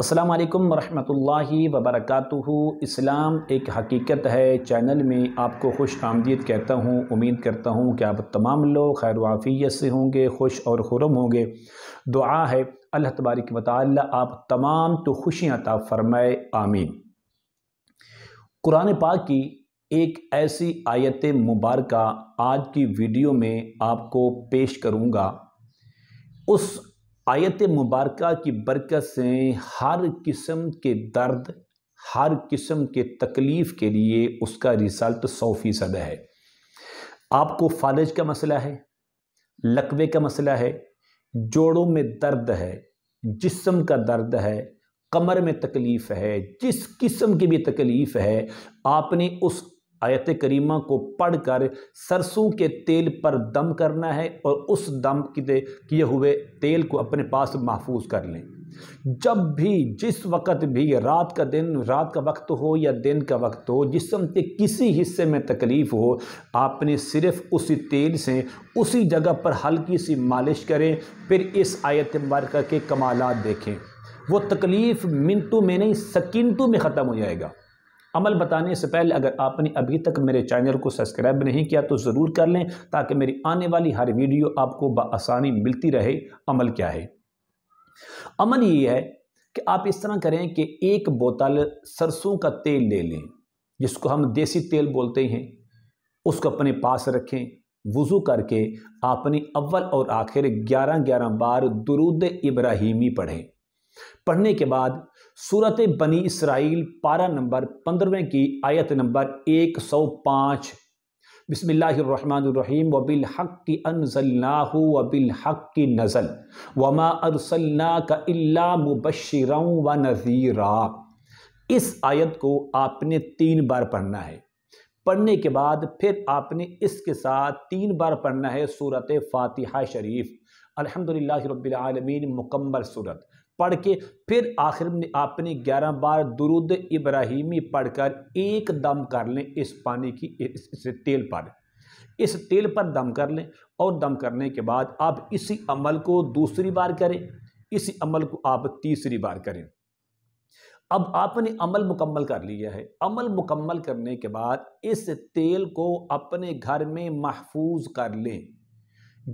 असलकम वरहमल वबरकू इस्लाम एक हकीकत है चैनल में आपको खुश आमदीद कहता हूँ उम्मीद करता हूँ कि आप तमाम लोग खैर वाफियत से होंगे खुश और खुरम होंगे दुआ है अल्लाह तबारक मताल आप तमाम तो खुशियाँ ता फरमाए आमीन कुरान पाक की एक ऐसी आयत मुबारक आज की वीडियो में आपको पेश करूँगा उस आयत मुबारक की बरकत से हर किस्म के दर्द हर किस्म के तकलीफ़ के लिए उसका रिजल्ट सौ फ़ीसद है आपको फालिज का मसला है लकवे का मसला है जोड़ों में दर्द है जिसम का दर्द है कमर में तकलीफ़ है जिस किस्म की भी तकलीफ़ है आपने उस आयत करीमा को पढ़कर सरसों के तेल पर दम करना है और उस दम किए हुए तेल को अपने पास महफूज कर लें जब भी जिस वक़्त भी रात का दिन रात का वक्त हो या दिन का वक्त हो जिसम के किसी हिस्से में तकलीफ़ हो आपने सिर्फ़ उसी तेल से उसी जगह पर हल्की सी मालिश करें फिर इस आयत मुबारक के कमालत देखें वो तकलीफ़ मिनटों में नहीं सकिनटों में ख़त्म हो जाएगा अमल बताने से पहले अगर आपने अभी तक मेरे चैनल को सब्सक्राइब नहीं किया तो ज़रूर कर लें ताकि मेरी आने वाली हर वीडियो आपको बसानी मिलती रहे अमल क्या है अमल ये है कि आप इस तरह करें कि एक बोतल सरसों का तेल ले लें जिसको हम देसी तेल बोलते हैं उसको अपने पास रखें वज़ू करके आपने अव्वल और आखिर ग्यारह ग्यारह बार दरुद इब्राहिमी पढ़ें पढ़ने के बाद सूरत बनी इसराइल पारा नंबर पंद्रहवें की आयत नंबर एक सौ पाँच बसमीम वबिल हक़ की अनजल्ला वबिल हक़ की नज़ल वमा अरसल्ला का अल्ला मुबशर व नज़ीरा इस आयत को आपने तीन बार पढ़ना है पढ़ने के बाद फिर आपने इसके साथ तीन बार पढ़ना है सूरत फातिहा शरीफ अलहमदिल्लाबीआलमीन रब्बिल आलमीन मुकम्मल सूरत पढ़ के फिर आखिर में आपने ग्यारह बार दुरुद इब्राहिमी पढ़कर एक दम कर लें इस पानी की इस, इस तेल पर इस तेल पर दम कर लें और दम करने के बाद आप इसी अमल को दूसरी बार करें इसी अमल को आप तीसरी बार करें अब आपने अमल मुकम्मल कर लिया है अमल मुकम्मल करने के बाद इस तेल को अपने घर में महफूज कर लें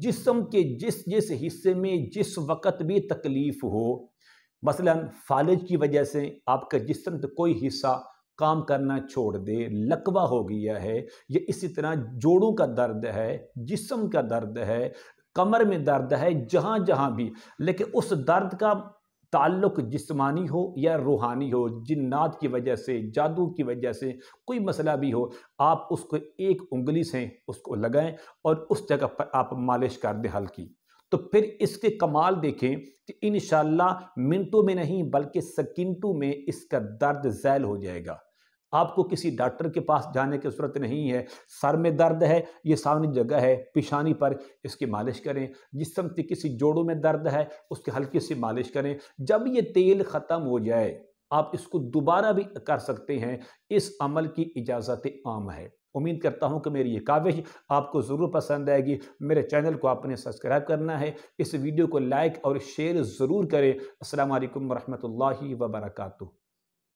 जिसम के जिस जिस हिस्से में जिस वक़्त भी तकलीफ़ हो मसलन फालिज की वजह से आपका जिसम तो कोई हिस्सा काम करना छोड़ दे लकवा हो गया है या इसी तरह जोड़ों का दर्द है जिसम का दर्द है कमर में दर्द है जहाँ जहाँ भी लेकिन उस दर्द का ताल्लुक जिस्मानी हो या रूहानी हो जिन्नात की वजह से जादू की वजह से कोई मसला भी हो आप उसको एक उंगली से उसको लगाएं और उस जगह पर आप मालिश कर दें हल्की तो फिर इसके कमाल देखें कि इन मिनटों में नहीं बल्कि सेकिंटों में इसका दर्द जैल हो जाएगा आपको किसी डॉक्टर के पास जाने की ज़रूरत नहीं है सर में दर्द है ये सामने जगह है पेशानी पर इसकी मालिश करें जिसम की किसी जोड़ों में दर्द है उसके हल्की सी मालिश करें जब ये तेल ख़त्म हो जाए आप इसको दोबारा भी कर सकते हैं इस अमल की इजाज़त आम है उम्मीद करता हूं कि मेरी ये काविश आपको ज़रूर पसंद आएगी मेरे चैनल को आपने सब्सक्राइब करना है इस वीडियो को लाइक और शेयर ज़रूर करें असल वरहमल वर्का